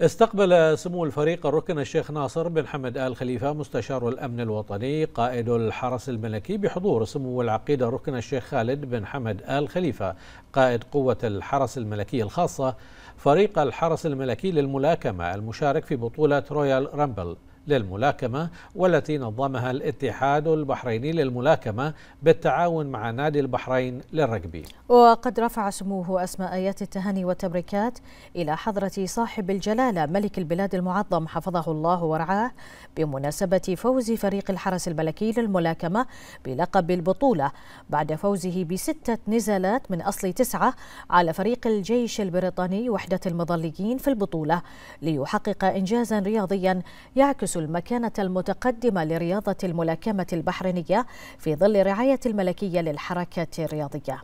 استقبل سمو الفريق الركن الشيخ ناصر بن حمد آل خليفة مستشار الأمن الوطني قائد الحرس الملكي بحضور سمو العقيدة الركن الشيخ خالد بن حمد آل خليفة قائد قوة الحرس الملكي الخاصة فريق الحرس الملكي للملاكمة المشارك في بطولة رويال رامبل للملاكمة والتي نظمها الاتحاد البحريني للملاكمة بالتعاون مع نادي البحرين للرجبي وقد رفع سموه أسماء آيات التهاني والتبريكات إلى حضرة صاحب الجلالة ملك البلاد المعظم حفظه الله ورعاه بمناسبة فوز فريق الحرس الملكي للملاكمة بلقب البطولة بعد فوزه بستة نزالات من أصل تسعة على فريق الجيش البريطاني وحدة المظليين في البطولة ليحقق إنجازا رياضيا يعكس المكانة المتقدمة لرياضة الملاكمة البحرينية في ظل رعاية الملكية للحركة الرياضية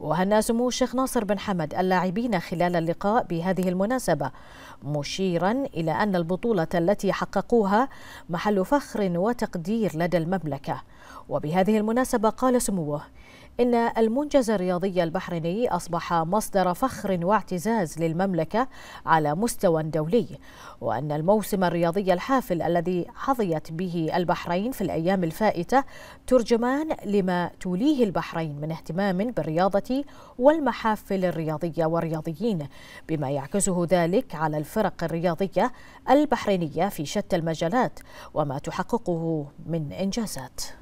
وهنا سمو الشيخ ناصر بن حمد اللاعبين خلال اللقاء بهذه المناسبة مشيرا إلى أن البطولة التي حققوها محل فخر وتقدير لدى المملكة وبهذه المناسبة قال سموه إن المنجز الرياضي البحريني أصبح مصدر فخر واعتزاز للمملكة على مستوى دولي وأن الموسم الرياضي الحافل الذي حظيت به البحرين في الأيام الفائتة ترجمان لما توليه البحرين من اهتمام بالرياضة والمحافل الرياضية والرياضيين بما يعكسه ذلك على الفرق الرياضية البحرينية في شتى المجالات وما تحققه من إنجازات